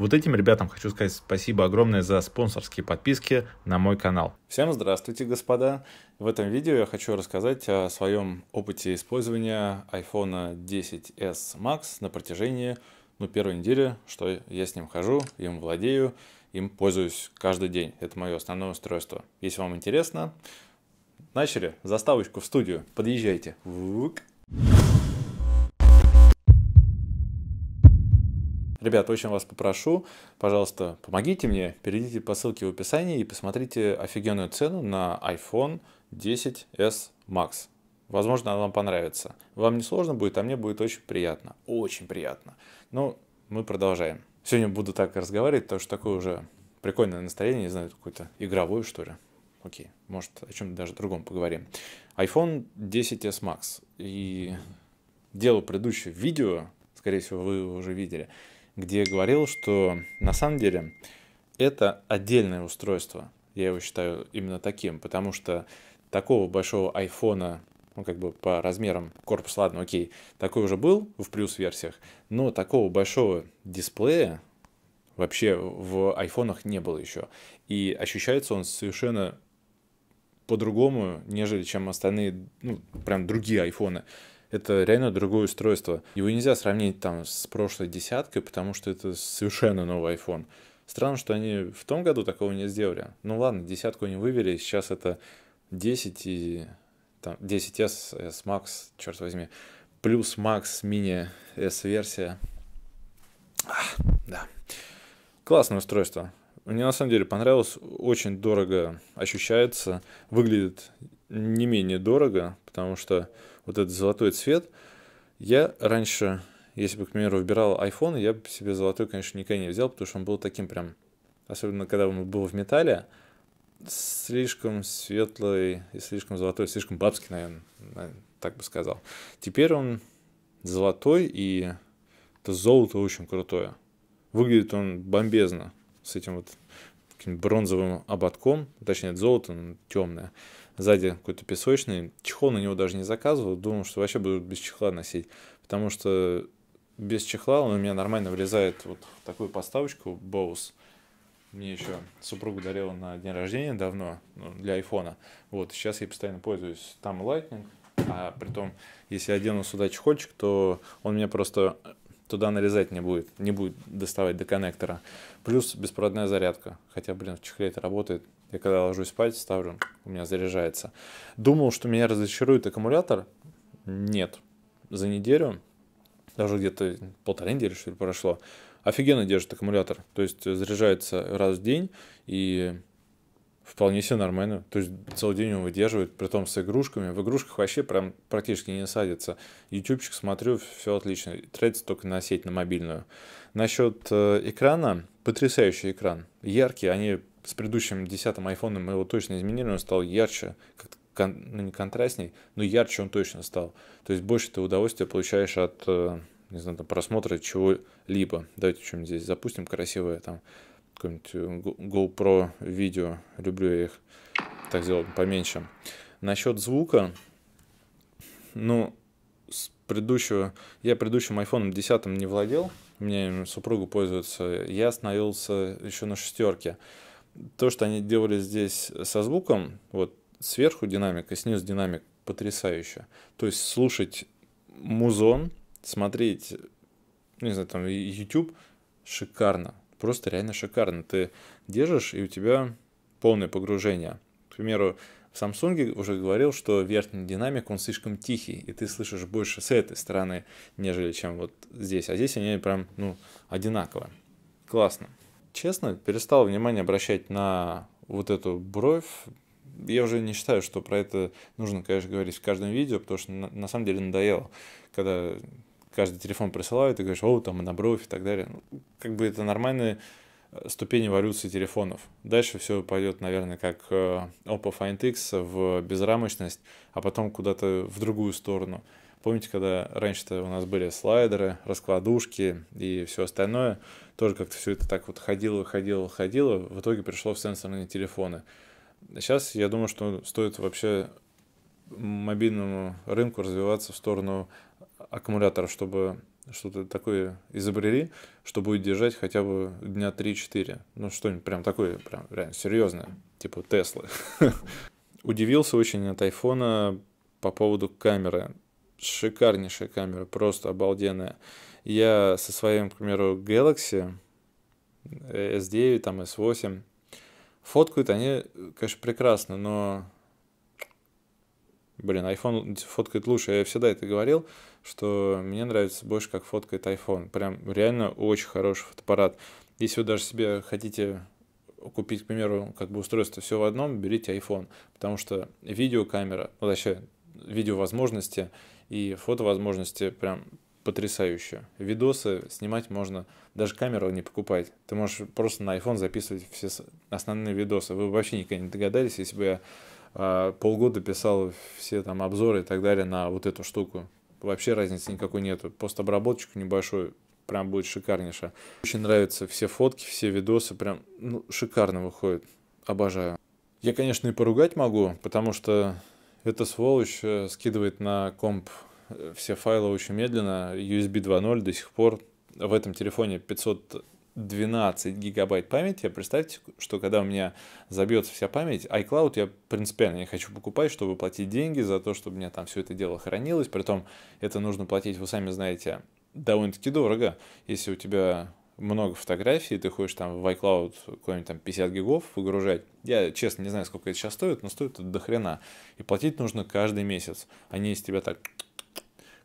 Вот этим ребятам хочу сказать спасибо огромное за спонсорские подписки на мой канал. Всем здравствуйте, господа! В этом видео я хочу рассказать о своем опыте использования iPhone 10s Max на протяжении ну, первой недели, что я с ним хожу, им владею, им пользуюсь каждый день. Это мое основное устройство. Если вам интересно, начали. Заставочку в студию. Подъезжайте. Вук. Ребята, очень вас попрошу, пожалуйста, помогите мне, перейдите по ссылке в описании и посмотрите офигенную цену на iPhone 10s Max. Возможно, она вам понравится. Вам не сложно будет, а мне будет очень приятно. Очень приятно. Ну, мы продолжаем. Сегодня буду так разговаривать, потому что такое уже прикольное настроение, не знаю, какое-то игровое, что ли. Окей, может, о чем-то даже другом поговорим. iPhone 10s Max. И дело предыдущее видео, скорее всего, вы уже видели где говорил, что на самом деле это отдельное устройство. Я его считаю именно таким, потому что такого большого айфона, ну, как бы по размерам корпус, ладно, окей, такой уже был в плюс-версиях, но такого большого дисплея вообще в айфонах не было еще. И ощущается он совершенно по-другому, нежели чем остальные, ну, прям другие айфоны это реально другое устройство. Его нельзя сравнить там с прошлой десяткой, потому что это совершенно новый iPhone. Странно, что они в том году такого не сделали. Ну ладно, десятку не вывели, сейчас это 10 и там 10s, S Max, черт возьми, плюс Max Mini S версия. А, да. Классное устройство. Мне на самом деле понравилось, очень дорого ощущается, выглядит не менее дорого, потому что вот этот золотой цвет. Я раньше, если бы, к примеру, выбирал iPhone, я бы себе золотой, конечно, никогда не взял, потому что он был таким прям, особенно когда он был в металле, слишком светлый и слишком золотой, слишком бабский, наверное, так бы сказал. Теперь он золотой, и это золото очень крутое. Выглядит он бомбезно с этим вот таким бронзовым ободком, точнее, золото темное сзади какой-то песочный. Чехол на него даже не заказывал, думал, что вообще буду без чехла носить, потому что без чехла он у меня нормально влезает вот в такую поставочку Bose. Мне еще супруга дарила на день рождения давно ну, для айфона. Вот, сейчас я постоянно пользуюсь. Там Lightning, а при том, если я одену сюда чехольчик, то он меня просто туда нарезать не будет, не будет доставать до коннектора. Плюс беспроводная зарядка. Хотя, блин, в чехле это работает. Я когда ложусь спать, ставлю, у меня заряжается. Думал, что меня разочарует аккумулятор. Нет. За неделю, даже где-то полторы недели, что ли, прошло, офигенно держит аккумулятор. То есть заряжается раз в день, и Вполне себе нормально. То есть целый день он выдерживает, при том с игрушками. В игрушках вообще прям практически не садится. Ютубчик смотрю, все отлично. Тратится только на сеть, на мобильную. Насчет э, экрана, потрясающий экран. Яркий, они с предыдущим десятым м айфоном его точно изменили, он стал ярче, как кон, ну не контрастней, но ярче он точно стал. То есть больше ты удовольствия получаешь от, э, не знаю, там, просмотра чего-либо. Давайте что-нибудь здесь запустим красивое там какое-нибудь э, GoPro видео. Люблю я их так сделать поменьше. Насчет звука, ну, с предыдущего, я предыдущим iPhone 10 не владел, мне супругу пользуется, я остановился еще на шестерке. То, что они делали здесь со звуком, вот сверху динамик и снизу динамик потрясающе. То есть слушать музон, смотреть, не знаю, там YouTube шикарно просто реально шикарно. Ты держишь, и у тебя полное погружение. К примеру, в Samsung уже говорил, что верхний динамик, он слишком тихий, и ты слышишь больше с этой стороны, нежели чем вот здесь. А здесь они прям, ну, одинаково. Классно. Честно, перестал внимание обращать на вот эту бровь. Я уже не считаю, что про это нужно, конечно, говорить в каждом видео, потому что на, на самом деле надоело, когда каждый телефон присылают, и говоришь, о, там, и на бровь и так далее. Ну, как бы это нормальные э, ступень эволюции телефонов. Дальше все пойдет, наверное, как э, Oppo Find X в безрамочность, а потом куда-то в другую сторону. Помните, когда раньше-то у нас были слайдеры, раскладушки и все остальное, тоже как-то все это так вот ходило, ходило, ходило, в итоге пришло в сенсорные телефоны. Сейчас я думаю, что стоит вообще мобильному рынку развиваться в сторону аккумулятор, чтобы что-то такое изобрели, что будет держать хотя бы дня 3-4. Ну, что-нибудь прям такое, прям реально серьезное, типа Теслы. Удивился очень от айфона по поводу камеры. Шикарнейшая камера, просто обалденная. Я со своим, к примеру, Galaxy э, S9, там S8, фоткают они, э, конечно, прекрасно, но Блин, iPhone фоткает лучше. Я всегда это говорил, что мне нравится больше, как фоткает iPhone. Прям реально очень хороший фотоаппарат. Если вы даже себе хотите купить, к примеру, как бы устройство все в одном, берите iPhone, потому что видеокамера, вообще, ну, точнее, видеовозможности и фотовозможности прям потрясающие. Видосы снимать можно, даже камеру не покупать. Ты можешь просто на iPhone записывать все основные видосы. Вы бы вообще никогда не догадались, если бы я а, полгода писал все там обзоры и так далее на вот эту штуку. Вообще разницы никакой нету. постобработчик небольшой прям будет шикарнейше. Очень нравятся все фотки, все видосы, прям ну, шикарно выходит. Обожаю. Я, конечно, и поругать могу, потому что эта сволочь э, скидывает на комп э, все файлы очень медленно. USB 2.0 до сих пор в этом телефоне 500 12 гигабайт памяти, а представьте, что когда у меня забьется вся память, iCloud я принципиально не хочу покупать, чтобы платить деньги за то, чтобы у меня там все это дело хранилось, притом это нужно платить, вы сами знаете, довольно-таки дорого, если у тебя много фотографий, ты хочешь там в iCloud какой-нибудь там 50 гигов выгружать. Я, честно, не знаю, сколько это сейчас стоит, но стоит это до хрена. И платить нужно каждый месяц, они а из тебя так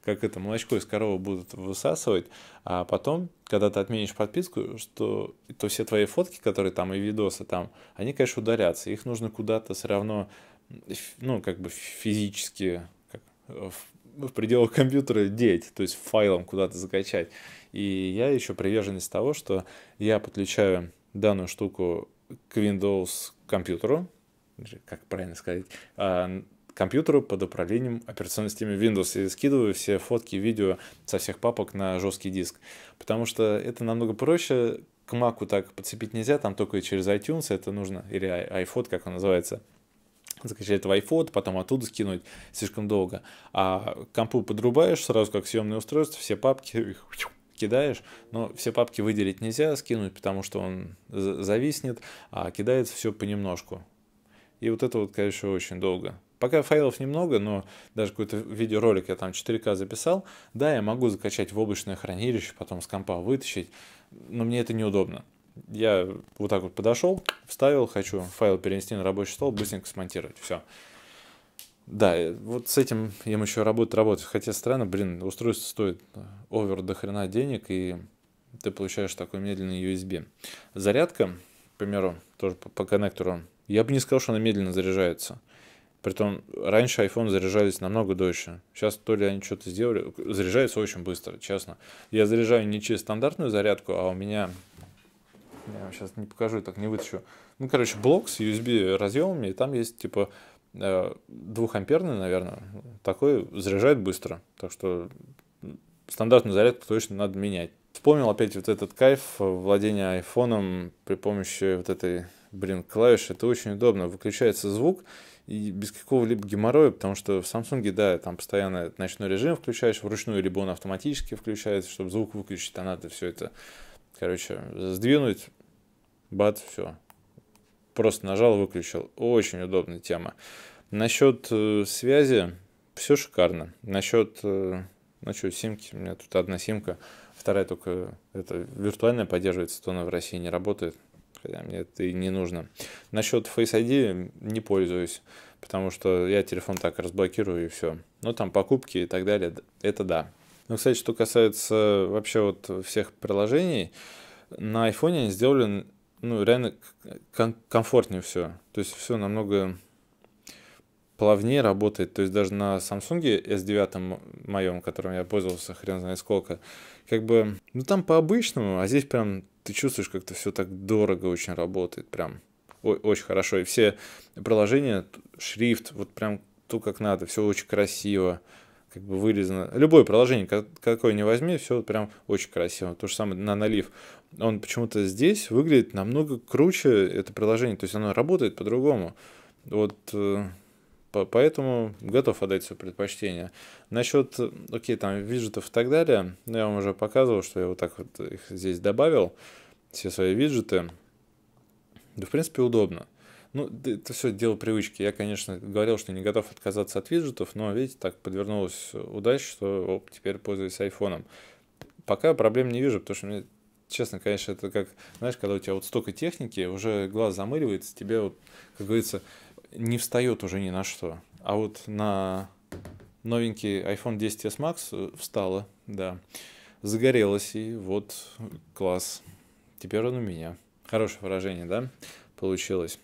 как это молочко из коровы будут высасывать, а потом, когда ты отменишь подписку, что, то все твои фотки, которые там и видосы там, они, конечно, удалятся, их нужно куда-то все равно, ну, как бы физически, как, в, в пределах компьютера деть, то есть файлом куда-то закачать. И я еще приверженность того, что я подключаю данную штуку к Windows компьютеру, как правильно сказать, а, компьютеру под управлением операционной системы Windows и скидываю все фотки, видео со всех папок на жесткий диск. Потому что это намного проще, к Маку так подцепить нельзя, там только через iTunes это нужно, или iPhone, как он называется, закачать в iPhone, потом оттуда скинуть слишком долго. А к компу подрубаешь сразу как съемное устройство, все папки кидаешь, но все папки выделить нельзя, скинуть, потому что он зависнет, а кидается все понемножку. И вот это вот, конечно, очень долго. Пока файлов немного, но даже какой-то видеоролик я там 4К записал, да, я могу закачать в облачное хранилище, потом с компа вытащить, но мне это неудобно. Я вот так вот подошел, вставил, хочу файл перенести на рабочий стол, быстренько смонтировать, все. Да, э, вот с этим им еще работать, работать. Хотя странно, блин, устройство стоит э, овер до хрена денег, и ты получаешь такой медленный USB. Зарядка, к примеру, тоже по, по коннектору, я бы не сказал, что она медленно заряжается. Притом раньше iPhone заряжались намного дольше. Сейчас то ли они что-то сделали, Заряжается очень быстро, честно. Я заряжаю не через стандартную зарядку, а у меня... Я вам сейчас не покажу, так не вытащу. Ну, короче, блок с USB разъемами, и там есть типа э, двухамперный, наверное, такой заряжает быстро. Так что стандартную зарядку точно надо менять. Вспомнил опять вот этот кайф владения айфоном при помощи вот этой, блин, клавиши. Это очень удобно. Выключается звук, и без какого-либо геморроя, потому что в Samsung, да, там постоянно ночной режим включаешь вручную, либо он автоматически включается, чтобы звук выключить, а надо все это, короче, сдвинуть, бат, все. Просто нажал, выключил. Очень удобная тема. Насчет э, связи все шикарно. Насчет, э, ну что, симки, у меня тут одна симка, вторая только э, это виртуальная поддерживается, то она в России не работает когда мне это и не нужно. Насчет Face ID не пользуюсь, потому что я телефон так разблокирую и все. но ну, там покупки и так далее, это да. Ну, кстати, что касается вообще вот всех приложений, на iPhone они сделали, ну, реально ком- комфортнее все. То есть все намного плавнее работает. То есть даже на Samsung S9 моем, которым я пользовался хрен знает сколько, как бы, ну там по-обычному, а здесь прям ты чувствуешь, как-то все так дорого очень работает, прям очень хорошо. И все приложения, шрифт, вот прям то, как надо, все очень красиво, как бы вырезано. Любое приложение, какое не возьми, все прям очень красиво. То же самое на налив. Он почему-то здесь выглядит намного круче, это приложение. То есть оно работает по-другому. Вот э, Поэтому готов отдать все предпочтение. Насчет, окей, там виджетов и так далее, ну, я вам уже показывал, что я вот так вот их здесь добавил, все свои виджеты. Да, в принципе, удобно. Ну, это все дело привычки. Я, конечно, говорил, что не готов отказаться от виджетов, но, видите, так подвернулась удача, что оп, теперь пользуюсь айфоном. Пока проблем не вижу, потому что мне, честно, конечно, это как, знаешь, когда у тебя вот столько техники, уже глаз замыливается, тебе вот, как говорится, не встает уже ни на что. А вот на новенький iPhone 10s Max э, встала, да. Загорелась, и вот класс. Теперь он у меня. Хорошее выражение, да? Получилось.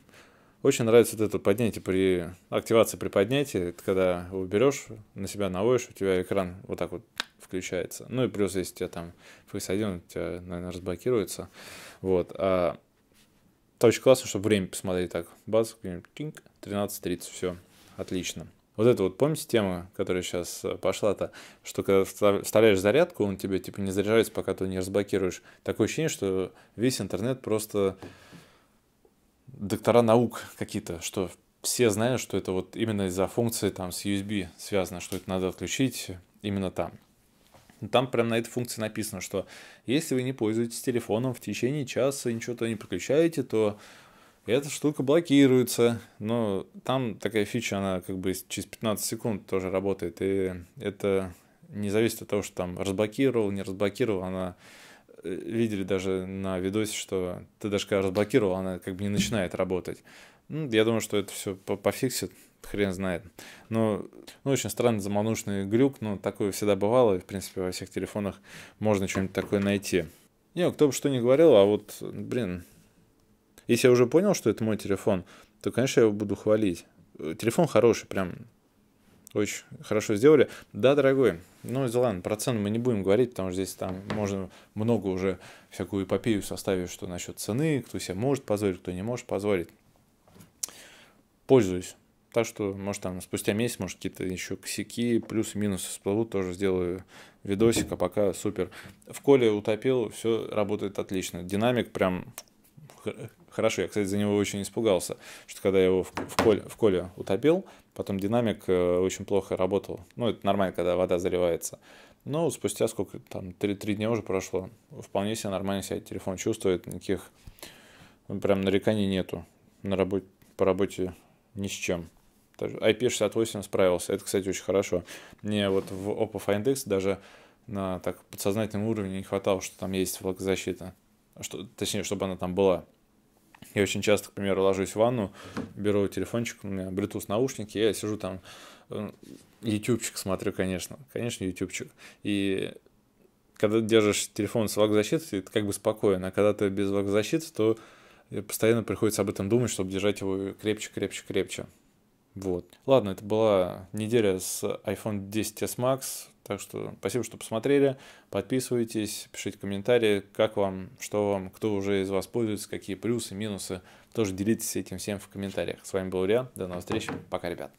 Очень нравится вот это поднятие при активации при поднятии. Это когда его берешь, на себя наводишь, у тебя экран вот так вот включается. Ну и плюс, если у тебя там Face 1, у тебя, наверное, разблокируется. Вот. А это очень классно, чтобы время посмотреть так. Бац, 13.30, все, отлично. Вот это вот, помните тема, которая сейчас э, пошла-то, что когда вставляешь зарядку, он тебе типа не заряжается, пока ты не разблокируешь. Такое ощущение, что весь интернет просто доктора наук какие-то, что все знают, что это вот именно из-за функции там с USB связано, что это надо отключить именно там. Ну, там прям на этой функции написано, что если вы не пользуетесь телефоном в течение часа, и ничего-то не подключаете, то эта штука блокируется. Но там такая фича, она как бы через 15 секунд тоже работает. И это не зависит от того, что там разблокировал, не разблокировал, она э, видели даже на видосе, что ты даже когда разблокировал, она как бы не начинает работать. Ну, я думаю, что это все пофиксит хрен знает. Ну, ну очень странный заманушный глюк, но такое всегда бывало, и, в принципе, во всех телефонах можно что-нибудь такое найти. Не, кто бы что ни говорил, а вот, блин, если я уже понял, что это мой телефон, то, конечно, я его буду хвалить. Телефон хороший, прям очень хорошо сделали. Да, дорогой, ну, ладно, процент мы не будем говорить, потому что здесь там можно много уже всякую эпопею составить, что насчет цены, кто себе может позволить, кто не может позволить. Пользуюсь так что, может, там спустя месяц, может, какие-то еще косяки, плюс минус всплывут, тоже сделаю видосик, а пока супер. В коле утопил, все работает отлично. Динамик прям хорошо. Я, кстати, за него очень испугался, что когда я его в, в, коле, в коле утопил, потом динамик э, очень плохо работал. Ну, это нормально, когда вода заливается. Но спустя сколько там, три дня уже прошло, вполне себе нормально себя телефон чувствует, никаких прям нареканий нету на работе, по работе ни с чем. IP68 справился. Это, кстати, очень хорошо. Мне вот в Oppo Find X даже на так подсознательном уровне не хватало, что там есть влагозащита. Что, точнее, чтобы она там была. Я очень часто, к примеру, ложусь в ванну, беру телефончик, у меня Bluetooth наушники, я сижу там, э, ютубчик смотрю, конечно, конечно, ютубчик. И когда держишь телефон с влагозащитой, это как бы спокойно, а когда ты без влагозащиты, то э, постоянно приходится об этом думать, чтобы держать его крепче, крепче, крепче. Вот. Ладно, это была неделя с iPhone 10s Max, так что спасибо, что посмотрели. Подписывайтесь, пишите комментарии, как вам, что вам, кто уже из вас пользуется, какие плюсы, минусы. Тоже делитесь этим всем в комментариях. С вами был Илья, до новых встреч, пока, ребят.